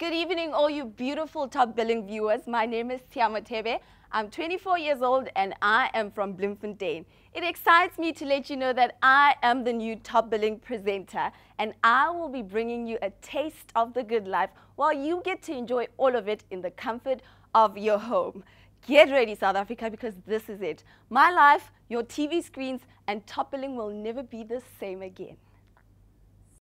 Good evening, all you beautiful top billing viewers. My name is Tiamo Tebe. I'm 24 years old and I am from Bloemfontein. It excites me to let you know that I am the new top billing presenter and I will be bringing you a taste of the good life while you get to enjoy all of it in the comfort of your home. Get ready, South Africa, because this is it. My life, your TV screens, and top billing will never be the same again.